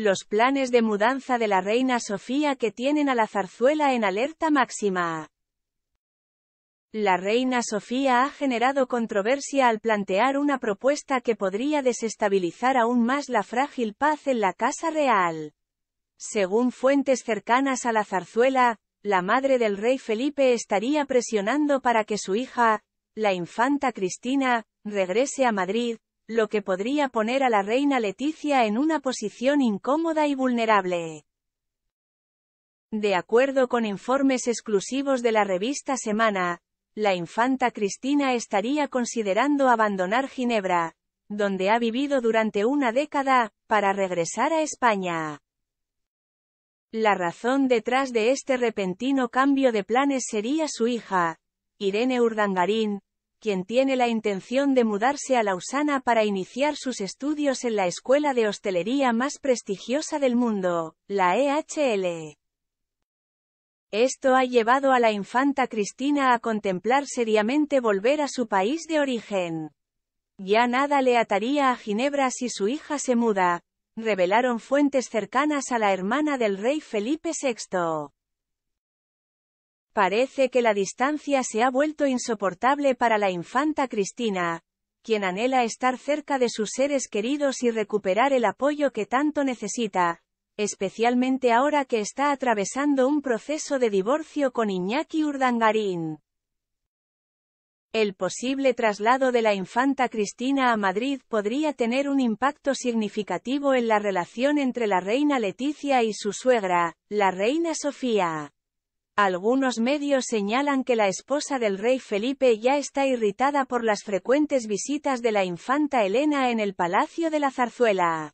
Los planes de mudanza de la reina Sofía que tienen a la zarzuela en alerta máxima. La reina Sofía ha generado controversia al plantear una propuesta que podría desestabilizar aún más la frágil paz en la Casa Real. Según fuentes cercanas a la zarzuela, la madre del rey Felipe estaría presionando para que su hija, la infanta Cristina, regrese a Madrid, lo que podría poner a la reina Leticia en una posición incómoda y vulnerable. De acuerdo con informes exclusivos de la revista Semana, la infanta Cristina estaría considerando abandonar Ginebra, donde ha vivido durante una década, para regresar a España. La razón detrás de este repentino cambio de planes sería su hija, Irene Urdangarín, quien tiene la intención de mudarse a Lausana para iniciar sus estudios en la escuela de hostelería más prestigiosa del mundo, la EHL. Esto ha llevado a la infanta Cristina a contemplar seriamente volver a su país de origen. Ya nada le ataría a Ginebra si su hija se muda, revelaron fuentes cercanas a la hermana del rey Felipe VI. Parece que la distancia se ha vuelto insoportable para la infanta Cristina, quien anhela estar cerca de sus seres queridos y recuperar el apoyo que tanto necesita, especialmente ahora que está atravesando un proceso de divorcio con Iñaki Urdangarín. El posible traslado de la infanta Cristina a Madrid podría tener un impacto significativo en la relación entre la reina Leticia y su suegra, la reina Sofía. Algunos medios señalan que la esposa del rey Felipe ya está irritada por las frecuentes visitas de la infanta Elena en el Palacio de la Zarzuela.